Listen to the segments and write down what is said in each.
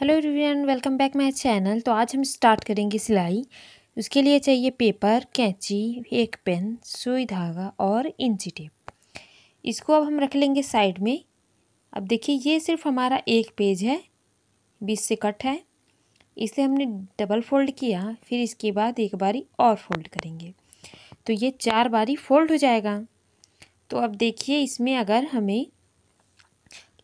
hello everyone welcome back my channel तो आज हम स्टार्ट करेंगे सिलाई उसके लिए चाहिए पेपर कैंची एक पेन सुई धागा और इंची टेप इसको अब हम रख लेंगे साइड में अब देखिए ये सिर्फ हमारा एक पेज है बीस से कट है इसे हमने डबल फोल्ड किया फिर इसके बाद एक बारी और फोल्ड करेंगे तो ये चार बारी फोल्ड हो जाएगा तो अब देखिए इसमें अगर हमें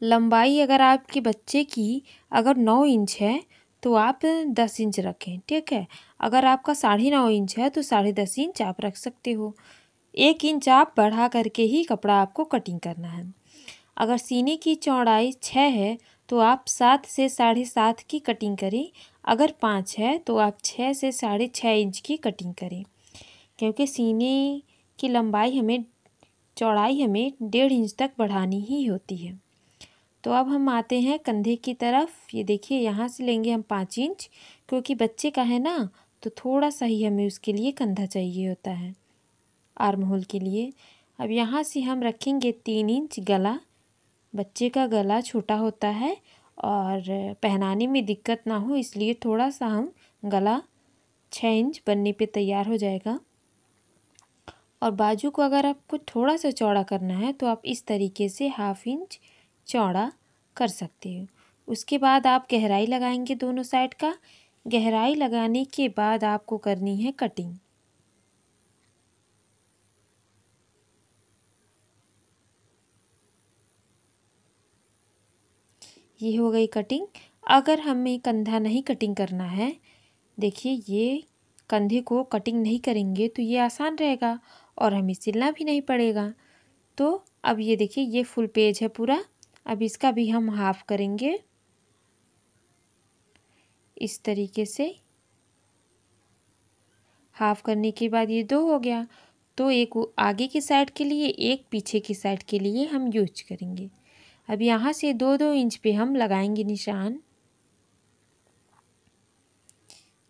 लंबाई अगर आपके बच्चे की अगर नौ इंच है तो आप दस इंच रखें ठीक है अगर आपका साढ़े नौ इंच है तो साढ़े दस इंच आप रख सकते हो एक इंच आप बढ़ा करके ही कपड़ा आपको कटिंग करना है अगर सीने की चौड़ाई छः है तो आप सात से साढ़े सात की कटिंग करें अगर पाँच है तो आप छः से साढ़े छः इंच की कटिंग करें क्योंकि सीने की लंबाई हमें चौड़ाई हमें डेढ़ इंच तक बढ़ानी ही होती है तो अब हम आते हैं कंधे की तरफ ये देखिए यहाँ से लेंगे हम पाँच इंच क्योंकि बच्चे का है ना तो थोड़ा सा ही हमें उसके लिए कंधा चाहिए होता है आर्म होल के लिए अब यहाँ से हम रखेंगे तीन इंच गला बच्चे का गला छोटा होता है और पहनाने में दिक्कत ना हो इसलिए थोड़ा सा हम गला छः इंच बनने पे तैयार हो जाएगा और बाजू को अगर आपको थोड़ा सा चौड़ा करना है तो आप इस तरीके से हाफ इंच चौड़ा कर सकते हो उसके बाद आप गहराई लगाएंगे दोनों साइड का गहराई लगाने के बाद आपको करनी है कटिंग ये हो गई कटिंग अगर हमें कंधा नहीं कटिंग करना है देखिए ये कंधे को कटिंग नहीं करेंगे तो ये आसान रहेगा और हमें सिलना भी नहीं पड़ेगा तो अब ये देखिए ये फुल पेज है पूरा अब इसका भी हम हाफ करेंगे इस तरीके से हाफ करने के बाद ये दो हो गया तो एक आगे की साइड के लिए एक पीछे की साइड के लिए हम यूज करेंगे अब यहाँ से दो दो इंच पे हम लगाएंगे निशान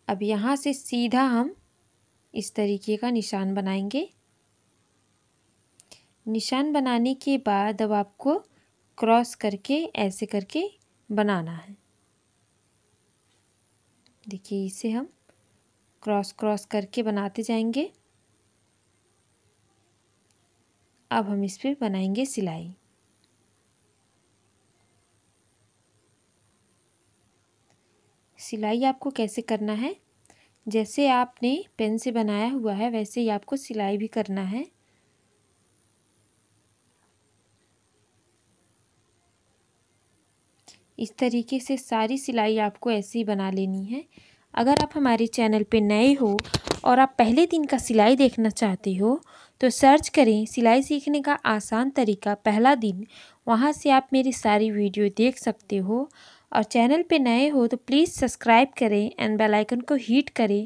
अब यहाँ से सीधा हम इस तरीके का निशान बनाएंगे निशान बनाने के बाद अब आपको क्रॉस करके ऐसे करके बनाना है देखिए इसे हम क्रॉस क्रॉस करके बनाते जाएंगे अब हम इस पर बनाएंगे सिलाई सिलाई आपको कैसे करना है जैसे आपने पेन से बनाया हुआ है वैसे ही आपको सिलाई भी करना है इस तरीके से सारी सिलाई आपको ऐसे ही बना लेनी है अगर आप हमारे चैनल पे नए हो और आप पहले दिन का सिलाई देखना चाहते हो तो सर्च करें सिलाई सीखने का आसान तरीका पहला दिन वहाँ से आप मेरी सारी वीडियो देख सकते हो और चैनल पे नए हो तो प्लीज़ सब्सक्राइब करें एंड बेल आइकन को हीट करें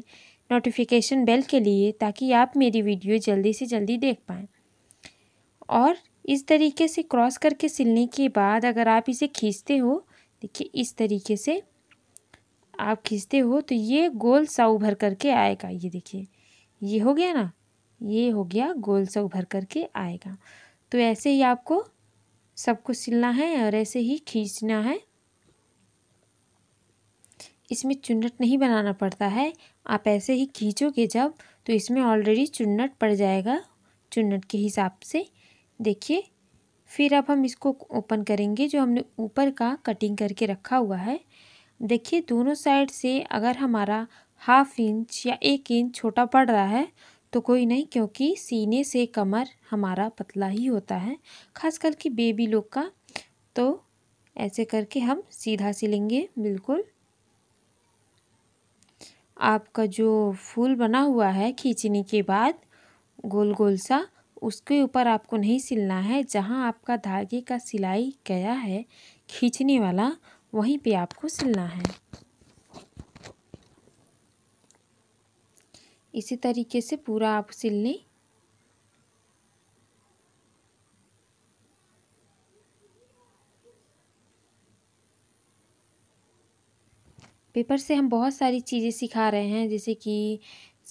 नोटिफिकेशन बेल के लिए ताकि आप मेरी वीडियो जल्दी से जल्दी देख पाएँ और इस तरीके से क्रॉस करके सिलने के बाद अगर आप इसे खींचते हो देखिए इस तरीके से आप खींचते हो तो ये गोल सा उभर करके आएगा ये देखिए ये हो गया ना ये हो गया गोल सा उभर करके आएगा तो ऐसे ही आपको सब कुछ सिलना है और ऐसे ही खींचना है इसमें चुन्नट नहीं बनाना पड़ता है आप ऐसे ही खींचोगे जब तो इसमें ऑलरेडी चुन्नट पड़ जाएगा चुन्नट के हिसाब से देखिए फिर अब हम इसको ओपन करेंगे जो हमने ऊपर का कटिंग करके रखा हुआ है देखिए दोनों साइड से अगर हमारा हाफ इंच या एक इंच छोटा पड़ रहा है तो कोई नहीं क्योंकि सीने से कमर हमारा पतला ही होता है खास करके बेबी लोग का तो ऐसे करके हम सीधा सिलेंगे बिल्कुल आपका जो फूल बना हुआ है खींचने के बाद गोल गोल सा उसके ऊपर आपको नहीं सिलना है जहाँ आपका धागे का सिलाई गया है खींचने वाला वहीं पे आपको सिलना है इसी तरीके से पूरा आप सिल लें पेपर से हम बहुत सारी चीज़ें सिखा रहे हैं जैसे कि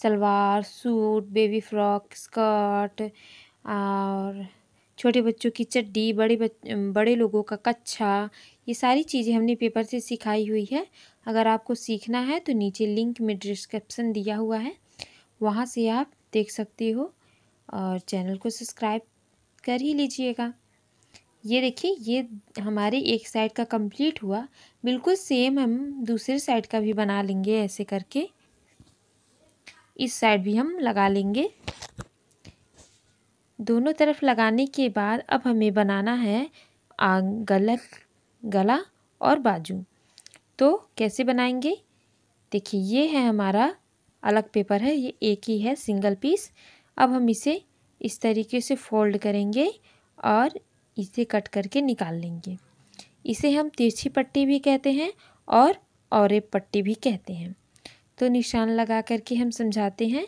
salwar suit baby frock skirt और छोटे बच्चों की चड्डी बड़े बच बड़े लोगों का कच्छा ये सारी चीज़ें हमने पेपर से सिखाई हुई है अगर आपको सीखना है तो नीचे लिंक में डिस्क्रिप्सन दिया हुआ है वहाँ से आप देख सकते हो और चैनल को सब्सक्राइब कर ही लीजिएगा ये देखिए ये हमारे एक साइड का कंप्लीट हुआ बिल्कुल सेम हम दूसरे साइड का भी बना लेंगे ऐसे करके इस साइड भी हम लगा लेंगे दोनों तरफ लगाने के बाद अब हमें बनाना है गलत गला और बाजू तो कैसे बनाएंगे देखिए ये है हमारा अलग पेपर है ये एक ही है सिंगल पीस अब हम इसे इस तरीके से फोल्ड करेंगे और इसे कट करके निकाल लेंगे इसे हम तिरछी पट्टी भी कहते हैं और औरे पट्टी भी कहते हैं तो निशान लगा करके हम समझाते हैं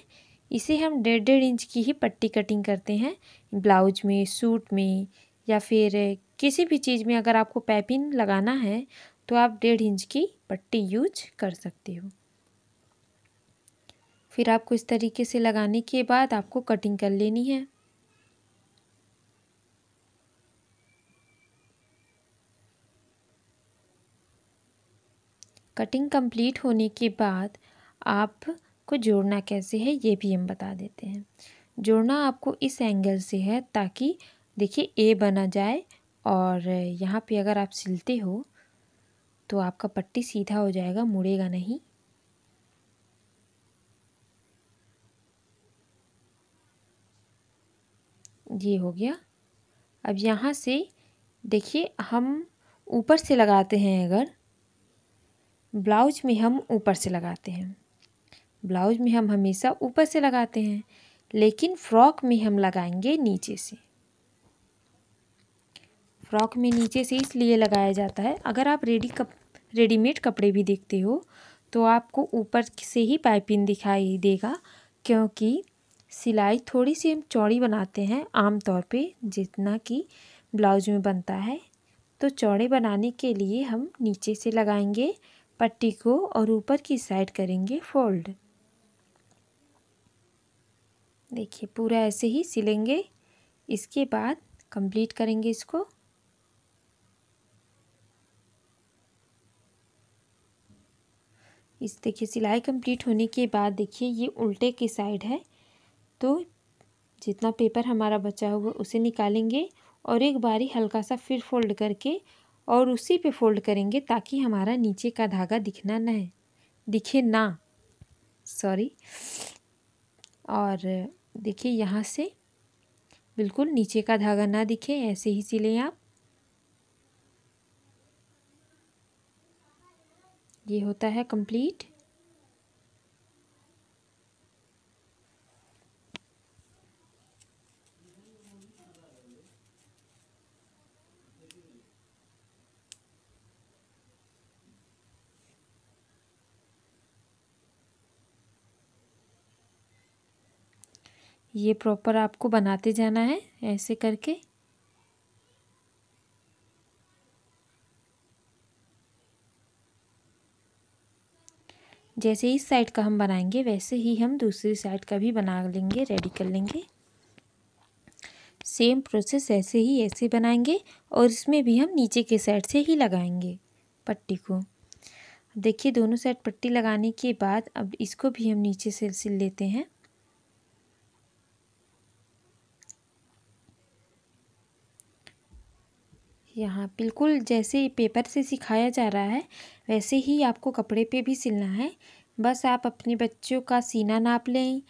इसे हम डेढ़ डेढ़ इंच की ही पट्टी कटिंग करते हैं ब्लाउज में सूट में या फिर किसी भी चीज़ में अगर आपको पैपिन लगाना है तो आप डेढ़ इंच की पट्टी यूज कर सकते हो फिर आपको इस तरीके से लगाने के बाद आपको कटिंग कर लेनी है कटिंग कंप्लीट होने के बाद आप को जोड़ना कैसे है ये भी हम बता देते हैं जोड़ना आपको इस एंगल से है ताकि देखिए ए बना जाए और यहाँ पे अगर आप सिलते हो तो आपका पट्टी सीधा हो जाएगा मुड़ेगा नहीं ये हो गया अब यहाँ से देखिए हम ऊपर से लगाते हैं अगर ब्लाउज में हम ऊपर से लगाते हैं ब्लाउज में हम हमेशा ऊपर से लगाते हैं लेकिन फ्रॉक में हम लगाएंगे नीचे से फ्रॉक में नीचे से इसलिए लगाया जाता है अगर आप रेडी कप रेडीमेड कपड़े भी देखते हो तो आपको ऊपर से ही पाइपिंग दिखाई देगा क्योंकि सिलाई थोड़ी सी हम चौड़ी बनाते हैं आम तौर पे जितना कि ब्लाउज में बनता है तो चौड़े बनाने के लिए हम नीचे से लगाएंगे पट्टी को और ऊपर की साइड करेंगे फोल्ड देखिए पूरा ऐसे ही सिलेंगे इसके बाद कंप्लीट करेंगे इसको इस देखिए सिलाई कंप्लीट होने के बाद देखिए ये उल्टे की साइड है तो जितना पेपर हमारा बचा हुआ उसे निकालेंगे और एक बारी हल्का सा फिर फोल्ड करके और उसी पे फोल्ड करेंगे ताकि हमारा नीचे का धागा दिखना न दिखे ना सॉरी और देखिए यहाँ से बिल्कुल नीचे का धागा ना दिखे ऐसे ही सिलें आप ये होता है कंप्लीट ये प्रॉपर आपको बनाते जाना है ऐसे करके जैसे इस साइड का हम बनाएंगे वैसे ही हम दूसरी साइड का भी बना लेंगे रेडी कर लेंगे सेम प्रोसेस ऐसे ही ऐसे बनाएंगे और इसमें भी हम नीचे के साइड से ही लगाएंगे पट्टी को देखिए दोनों साइड पट्टी लगाने के बाद अब इसको भी हम नीचे से सिल लेते हैं यहाँ बिल्कुल जैसे पेपर से सिखाया जा रहा है वैसे ही आपको कपड़े पे भी सिलना है बस आप अपने बच्चों का सीना नाप लें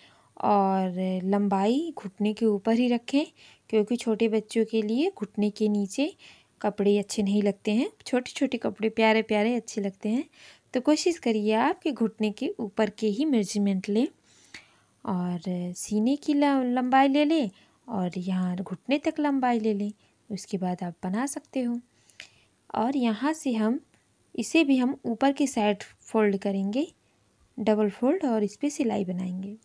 और लंबाई घुटने के ऊपर ही रखें क्योंकि छोटे बच्चों के लिए घुटने के नीचे कपड़े अच्छे नहीं लगते हैं छोटे छोटे कपड़े प्यारे प्यारे अच्छे लगते हैं तो कोशिश करिए आप कि घुटने के ऊपर के ही मेजरमेंट लें और सीने की लंबाई ले लें और यहाँ घुटने तक लंबाई ले लें उसके तो बाद आप बना सकते हो और यहाँ से हम इसे भी हम ऊपर की साइड फोल्ड करेंगे डबल फोल्ड और इस पर सिलाई बनाएंगे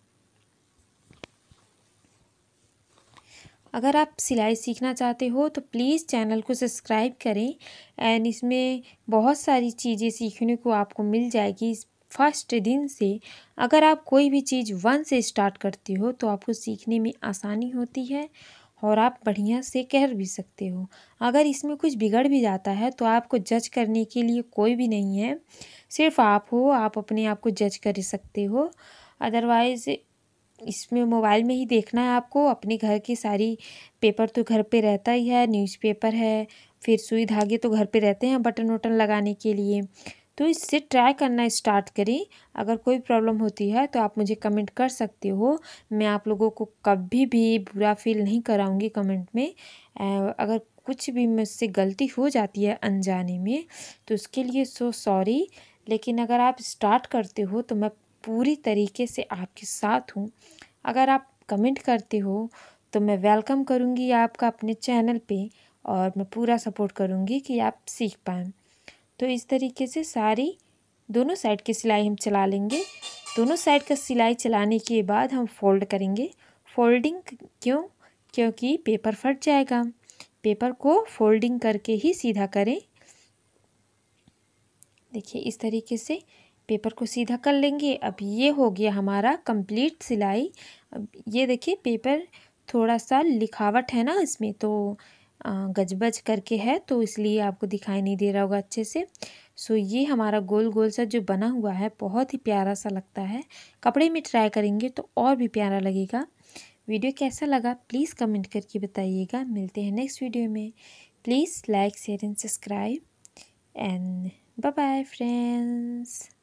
अगर आप सिलाई सीखना चाहते हो तो प्लीज़ चैनल को सब्सक्राइब करें एंड इसमें बहुत सारी चीज़ें सीखने को आपको मिल जाएगी इस फर्स्ट दिन से अगर आप कोई भी चीज़ वन से स्टार्ट करते हो तो आपको सीखने में आसानी होती है और आप बढ़िया से कह भी सकते हो अगर इसमें कुछ बिगड़ भी जाता है तो आपको जज करने के लिए कोई भी नहीं है सिर्फ आप हो आप अपने आप को जज कर सकते हो अदरवाइज़ इसमें मोबाइल में ही देखना है आपको अपने घर की सारी पेपर तो घर पे रहता ही है न्यूज़पेपर है फिर सुई धागे तो घर पे रहते हैं बटन वटन लगाने के लिए तो इससे ट्राई करना स्टार्ट करें अगर कोई प्रॉब्लम होती है तो आप मुझे कमेंट कर सकते हो मैं आप लोगों को कभी भी बुरा फील नहीं कराऊंगी कमेंट में अगर कुछ भी मुझसे गलती हो जाती है अनजाने में तो उसके लिए सो सॉरी लेकिन अगर आप स्टार्ट करते हो तो मैं पूरी तरीके से आपके साथ हूँ अगर आप कमेंट करते हो तो मैं वेलकम करूँगी आपका अपने चैनल पर और मैं पूरा सपोर्ट करूँगी कि आप सीख पाएँ तो इस तरीके से सारी दोनों साइड की सिलाई हम चला लेंगे दोनों साइड का सिलाई चलाने के बाद हम फोल्ड करेंगे फोल्डिंग क्यों क्योंकि पेपर फट जाएगा पेपर को फोल्डिंग करके ही सीधा करें देखिए इस तरीके से पेपर को सीधा कर लेंगे अब ये हो गया हमारा कंप्लीट सिलाई अब ये देखिए पेपर थोड़ा सा लिखावट है ना इसमें तो गजबज करके है तो इसलिए आपको दिखाई नहीं दे रहा होगा अच्छे से सो ये हमारा गोल गोल सा जो बना हुआ है बहुत ही प्यारा सा लगता है कपड़े में ट्राई करेंगे तो और भी प्यारा लगेगा वीडियो कैसा लगा प्लीज़ कमेंट करके बताइएगा मिलते हैं नेक्स्ट वीडियो में please like share and subscribe and bye bye friends